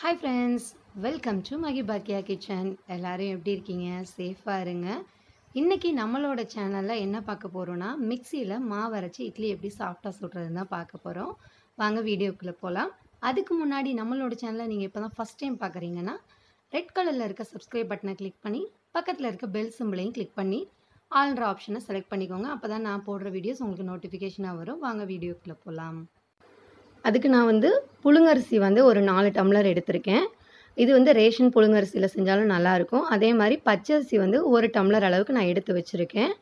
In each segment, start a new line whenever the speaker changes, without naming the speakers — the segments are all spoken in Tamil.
hi friends welcome to Magi பாக்கியா கிச்சன் எல்லோரும் எப்படி இருக்கீங்க சேஃபாக இருங்க இன்றைக்கி நம்மளோட சேனலில் என்ன பார்க்க போகிறோன்னா மிக்சியில் மாவு அரைச்சி இட்லி எப்படி சாஃப்டாக சுடுறதுன்னு தான் பார்க்க போகிறோம் வாங்க வீடியோக்குள்ளே போகலாம் அதுக்கு முன்னாடி நம்மளோட சேனலை நீங்கள் இப்போ தான் ஃபஸ்ட் டைம் பார்க்குறீங்கன்னா ரெட் கலரில் இருக்க சப்ஸ்கிரைப் பட்டனை கிளிக் பண்ணி பக்கத்தில் இருக்க பெல் சிம்பிளையும் கிளிக் பண்ணி ஆல்ரா ஆப்ஷனை செலக்ட் பண்ணிக்கோங்க அப்போ தான் நான் போடுற வீடியோஸ் உங்களுக்கு நோட்டிஃபிகேஷனாக வரும் வாங்க வீடியோக்குள்ளே போகலாம் அதுக்கு நான் வந்து புழுங்கரிசி வந்து ஒரு நாலு டம்ளர் எடுத்திருக்கேன் இது வந்து ரேஷன் புழுங்கரிசியில் செஞ்சாலும் நல்லாயிருக்கும் அதே மாதிரி பச்சரிசி வந்து ஒரு டம்ளர் அளவுக்கு நான் எடுத்து வச்சுருக்கேன்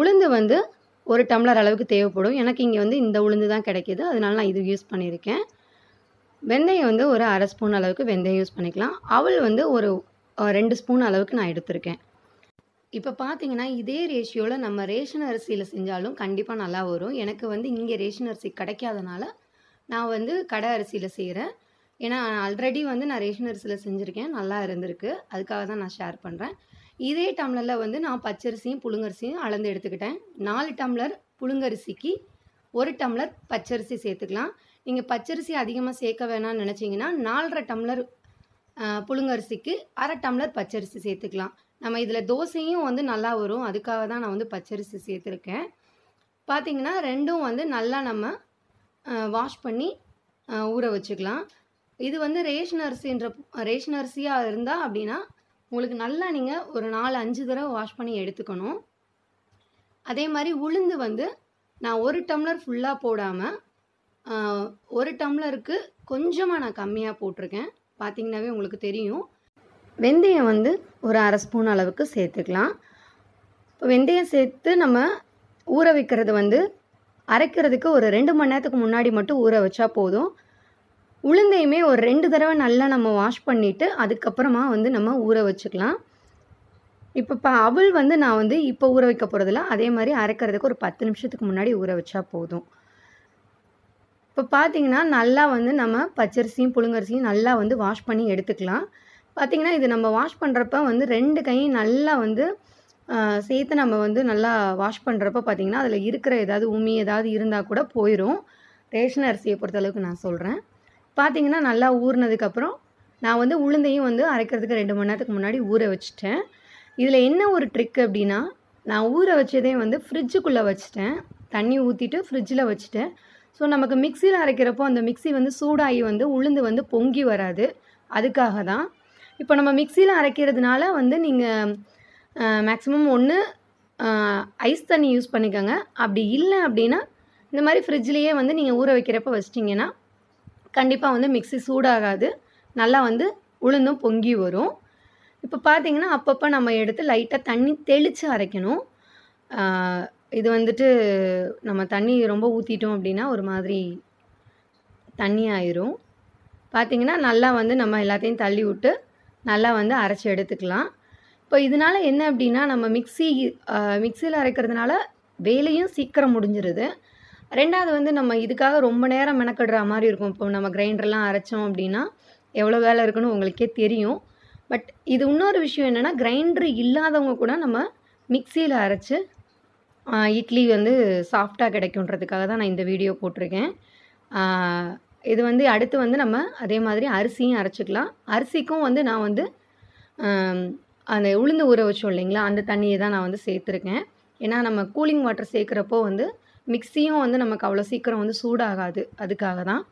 உளுந்து வந்து ஒரு டம்ளர் அளவுக்கு தேவைப்படும் எனக்கு இங்கே வந்து இந்த உளுந்து தான் கிடைக்கிது அதனால நான் இது யூஸ் பண்ணியிருக்கேன் வெந்தயம் வந்து ஒரு அரை ஸ்பூன் அளவுக்கு வெந்தயம் யூஸ் பண்ணிக்கலாம் அவள் வந்து ஒரு ரெண்டு ஸ்பூன் அளவுக்கு நான் எடுத்திருக்கேன் இப்போ பார்த்தீங்கன்னா இதே ரேஷியோவில் நம்ம ரேஷன் அரிசியில் செஞ்சாலும் கண்டிப்பாக நல்லா வரும் எனக்கு வந்து இங்கே ரேஷன் அரிசி கிடைக்காதனால நான் வந்து கடை அரிசியில் செய்கிறேன் ஏன்னா ஆல்ரெடி வந்து நான் ரேஷன் அரிசியில் செஞ்சுருக்கேன் நல்லா இருந்திருக்கு அதுக்காக தான் நான் ஷேர் பண்ணுறேன் இதே டம்ளரில் வந்து நான் பச்சரிசியும் புழுங்கரிசியும் அளந்து எடுத்துக்கிட்டேன் நாலு டம்ளர் புழுங்கரிசிக்கு ஒரு டம்ளர் பச்சரிசி சேர்த்துக்கலாம் நீங்கள் பச்சரிசி அதிகமாக சேர்க்க வேணாம்னு நினச்சிங்கன்னா நாலரை டம்ளர் புழுங்கரிசிக்கு அரை டம்ளர் பச்சரிசி சேர்த்துக்கலாம் நம்ம இதில் தோசையும் வந்து நல்லா வரும் அதுக்காக தான் நான் வந்து பச்சரிசி சேர்த்துருக்கேன் பார்த்திங்கன்னா ரெண்டும் வந்து நல்லா நம்ம வாஷ் பண்ணி ஊற வச்சுக்கலாம் இது வந்து ரேஷன் அரிசின்ற ரேஷன் அரிசியாக இருந்தால் அப்படின்னா உங்களுக்கு நல்லா நீங்கள் ஒரு நாலு அஞ்சு தடவை வாஷ் பண்ணி எடுத்துக்கணும் அதே மாதிரி உளுந்து வந்து நான் ஒரு டம்ளர் ஃபுல்லாக போடாமல் ஒரு டம்ளருக்கு கொஞ்சமாக நான் கம்மியாக போட்டிருக்கேன் பார்த்திங்கனாவே உங்களுக்கு தெரியும் வெந்தயம் வந்து ஒரு அரை ஸ்பூன் அளவுக்கு சேர்த்துக்கலாம் இப்போ வெந்தயம் சேர்த்து நம்ம ஊற வைக்கிறது வந்து அரைக்கிறதுக்கு ஒரு ரெண்டு மணி நேரத்துக்கு முன்னாடி மட்டும் ஊற வச்சா போதும் உளுந்தையுமே ஒரு ரெண்டு தடவை நல்லா நம்ம வாஷ் பண்ணிவிட்டு அதுக்கப்புறமா வந்து நம்ம ஊற வச்சுக்கலாம் இப்போ இப்போ அவள் வந்து நான் வந்து இப்போ ஊற வைக்க போகிறதில்ல அதே மாதிரி அரைக்கிறதுக்கு ஒரு பத்து நிமிஷத்துக்கு முன்னாடி ஊற வச்சா போதும் இப்போ பார்த்தீங்கன்னா நல்லா வந்து நம்ம பச்சரிசியும் புழுங்கரிசியும் நல்லா வந்து வாஷ் பண்ணி எடுத்துக்கலாம் பார்த்திங்கன்னா இது நம்ம வாஷ் பண்ணுறப்ப வந்து ரெண்டு கையும் நல்லா வந்து சேர்த்து நம்ம வந்து நல்லா வாஷ் பண்ணுறப்ப பார்த்திங்கன்னா அதில் இருக்கிற ஏதாவது உமி ஏதாவது இருந்தால் கூட போயிடும் ரேஷன் அரிசியை பொறுத்தளவுக்கு நான் சொல்கிறேன் பார்த்திங்கன்னா நல்லா ஊறினதுக்கப்புறம் நான் வந்து உளுந்தையும் வந்து அரைக்கிறதுக்கு ரெண்டு மணி நேரத்துக்கு முன்னாடி ஊற வச்சுட்டேன் இதில் என்ன ஒரு ட்ரிக் அப்படின்னா நான் ஊற வச்சதையும் வந்து ஃப்ரிட்ஜுக்குள்ளே வச்சுட்டேன் தண்ணி ஊற்றிட்டு ஃப்ரிட்ஜில் வச்சுட்டேன் ஸோ நமக்கு மிக்சியில் அரைக்கிறப்போ அந்த மிக்சி வந்து சூடாகி வந்து உளுந்து வந்து பொங்கி வராது அதுக்காக தான் இப்போ நம்ம மிக்சியில் அரைக்கிறதுனால வந்து நீங்கள் மேக்ஸிமம் ஒன்று ஐஸ் தண்ணி யூஸ் பண்ணிக்கோங்க அப்படி இல்லை அப்படின்னா இந்த மாதிரி ஃப்ரிட்ஜ்லேயே வந்து நீங்கள் ஊற வைக்கிறப்ப வச்சிட்டிங்கன்னா கண்டிப்பாக வந்து மிக்சி சூடாகாது நல்லா வந்து உளுந்தும் பொங்கி வரும் இப்போ பார்த்தீங்கன்னா அப்பப்போ நம்ம எடுத்து லைட்டாக தண்ணி தெளித்து அரைக்கணும் இது வந்துட்டு நம்ம தண்ணி ரொம்ப ஊற்றிட்டோம் அப்படின்னா ஒரு மாதிரி தண்ணி ஆயிரும் பார்த்திங்கன்னா நல்லா வந்து நம்ம எல்லாத்தையும் தள்ளி விட்டு நல்லா வந்து அரைச்சி எடுத்துக்கலாம் இப்போ இதனால் என்ன அப்படின்னா நம்ம மிக்சி மிக்சியில் அரைக்கிறதுனால வேலையும் சீக்கிரம் முடிஞ்சிருது ரெண்டாவது வந்து நம்ம இதுக்காக ரொம்ப நேரம் மெனக்கடுற மாதிரி இருக்கும் இப்போ நம்ம கிரைண்டர்லாம் அரைச்சோம் அப்படின்னா எவ்வளோ வேலை இருக்குன்னு உங்களுக்கே தெரியும் பட் இது இன்னொரு விஷயம் என்னென்னா கிரைண்டர் இல்லாதவங்க கூட நம்ம மிக்சியில் அரைச்சி இட்லி வந்து சாஃப்டாக கிடைக்குன்றதுக்காக தான் நான் இந்த வீடியோ போட்டிருக்கேன் இது வந்து அடுத்து வந்து நம்ம அதே மாதிரி அரிசியும் அரைச்சிக்கலாம் அரிசிக்கும் வந்து நான் வந்து அந்த உளுந்து ஊற வச்சோம் இல்லைங்களா அந்த தண்ணியை தான் நான் வந்து சேர்த்துருக்கேன் ஏன்னா நம்ம கூலிங் வாட்டர் சேர்க்குறப்போ வந்து மிக்சியும் வந்து நமக்கு அவ்வளோ சீக்கிரம் வந்து சூடாகாது அதுக்காக தான்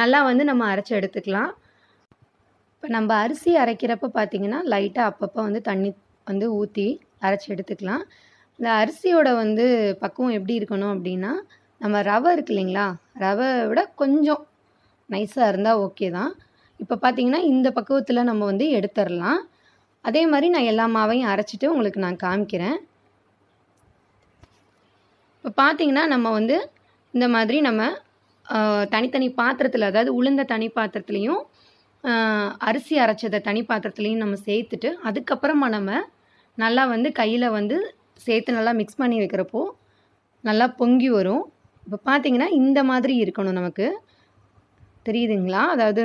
நல்லா வந்து நம்ம அரைச்சி எடுத்துக்கலாம் இப்போ நம்ம அரிசி அரைக்கிறப்ப பார்த்திங்கன்னா லைட்டாக அப்பப்போ வந்து தண்ணி வந்து ஊற்றி அரைச்சி எடுத்துக்கலாம் இந்த அரிசியோட வந்து பக்குவம் எப்படி இருக்கணும் அப்படின்னா நம்ம ரவை இருக்கு இல்லைங்களா ரவை விட கொஞ்சம் நைஸாக இருந்தால் ஓகே தான் இப்போ பார்த்தீங்கன்னா இந்த பக்குவத்தில் நம்ம வந்து எடுத்துடலாம் அதே மாதிரி நான் எல்லா மாவையும் அரைச்சிட்டு உங்களுக்கு நான் காமிக்கிறேன் இப்போ பார்த்தீங்கன்னா நம்ம வந்து இந்த மாதிரி நம்ம தனித்தனி பாத்திரத்தில் அதாவது உளுந்த தனி பாத்திரத்துலேயும் அரிசி அரைச்சதை தனி பாத்திரத்துலேயும் நம்ம சேர்த்துட்டு அதுக்கப்புறமா நம்ம நல்லா வந்து கையில் வந்து சேர்த்து நல்லா மிக்ஸ் பண்ணி வைக்கிறப்போ நல்லா பொங்கி வரும் இப்போ பார்த்தீங்கன்னா இந்த மாதிரி இருக்கணும் நமக்கு தெரியுதுங்களா அதாவது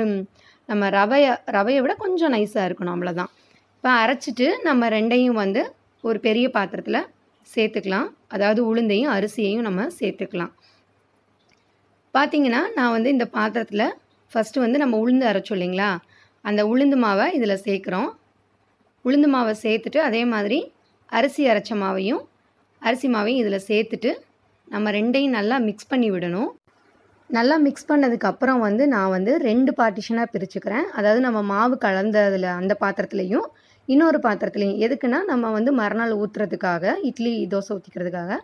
நம்ம ரவையை ரவையை விட கொஞ்சம் நைஸாக இருக்கணும் அவ்வளோதான் இப்போ அரைச்சிட்டு நம்ம ரெண்டையும் வந்து ஒரு பெரிய பாத்திரத்தில் சேர்த்துக்கலாம் அதாவது உளுந்தையும் அரிசியையும் நம்ம சேர்த்துக்கலாம் பார்த்திங்கன்னா நான் வந்து இந்த பாத்திரத்தில் ஃபஸ்ட்டு வந்து நம்ம உளுந்து அரைச்சோம் இல்லைங்களா அந்த உளுந்து மாவை இதில் சேர்க்குறோம் உளுந்து மாவை சேர்த்துட்டு அதே மாதிரி அரிசி அரைச்ச மாவையும் அரிசி மாவையும் இதில் சேர்த்துட்டு நம்ம ரெண்டையும் நல்லா மிக்ஸ் பண்ணி விடணும் நல்லா மிக்ஸ் பண்ணதுக்கப்புறம் வந்து நான் வந்து ரெண்டு பார்ட்டிஷனாக பிரிச்சுக்கிறேன் அதாவது நம்ம மாவு கலந்ததில் அந்த பாத்திரத்துலேயும் இன்னொரு பாத்திரத்துலையும் எதுக்குன்னா நம்ம வந்து மறுநாள் ஊற்றுறதுக்காக இட்லி தோசை ஊற்றிக்கிறதுக்காக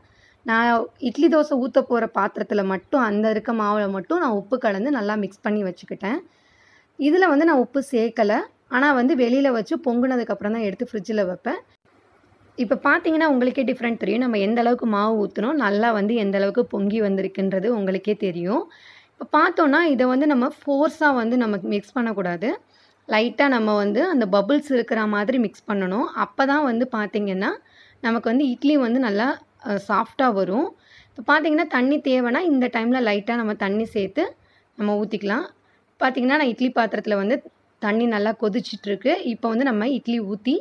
நான் இட்லி தோசை ஊற்ற போகிற பாத்திரத்தில் மட்டும் அந்த இருக்க மாவில் மட்டும் நான் உப்பு கலந்து நல்லா மிக்ஸ் பண்ணி வச்சுக்கிட்டேன் இதில் வந்து நான் உப்பு சேர்க்கலை ஆனால் வந்து வெளியில் வச்சு பொங்குனதுக்கப்புறம் தான் எடுத்து ஃப்ரிட்ஜில் வைப்பேன் இப்போ பார்த்தீங்கன்னா உங்களுக்கே டிஃப்ரெண்ட் தெரியும் நம்ம எந்த அளவுக்கு மாவு ஊற்றுனோம் நல்லா வந்து எந்த அளவுக்கு பொங்கி வந்திருக்குன்றது உங்களுக்கே தெரியும் இப்போ பார்த்தோன்னா இதை வந்து நம்ம ஃபோர்ஸாக வந்து நம்ம மிக்ஸ் பண்ணக்கூடாது லைட்டாக நம்ம வந்து அந்த பபுள்ஸ் இருக்கிற மாதிரி மிக்ஸ் பண்ணணும் அப்போ தான் வந்து பார்த்திங்கன்னா நமக்கு வந்து இட்லி வந்து நல்லா சாஃப்டாக வரும் இப்போ பார்த்திங்கன்னா தண்ணி தேவைன்னா இந்த டைமில் லைட்டாக நம்ம தண்ணி சேர்த்து நம்ம ஊற்றிக்கலாம் பார்த்திங்கன்னா நான் இட்லி பாத்திரத்தில் வந்து தண்ணி நல்லா கொதிச்சிட்ருக்கு இப்போ வந்து நம்ம இட்லி ஊற்றி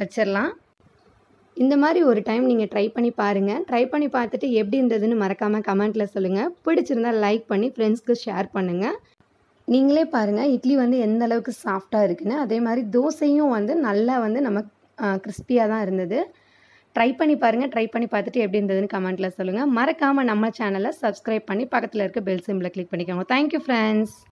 வச்சிடலாம் இந்த மாதிரி ஒரு டைம் நீங்கள் ட்ரை பண்ணி பாருங்கள் ட்ரை பண்ணி பார்த்துட்டு எப்படி இருந்ததுன்னு மறக்காமல் கமெண்ட்டில் சொல்லுங்கள் பிடிச்சிருந்தால் லைக் பண்ணி ஃப்ரெண்ட்ஸ்க்கு ஷேர் பண்ணுங்கள் நீங்களே பாருங்கள் இட்லி வந்து எந்த அளவுக்கு சாஃப்டாக இருக்குன்னு அதே மாதிரி தோசையும் வந்து நல்லா வந்து நம்ம கிறிஸ்பியாக தான் இருந்தது ட்ரை பண்ணி பாருங்கள் ட்ரை பண்ணி பார்த்துட்டு எப்படி இருந்ததுன்னு கமெண்ட்டில் சொல்லுங்கள் மறக்காமல் நம்ம சேனலை சப்ஸ்கிரைப் பண்ணி பக்கத்தில் இருக்க பெல் சிம்பில் கிளிக் பண்ணிக்கோங்க தேங்க்யூ ஃப்ரெண்ட்ஸ்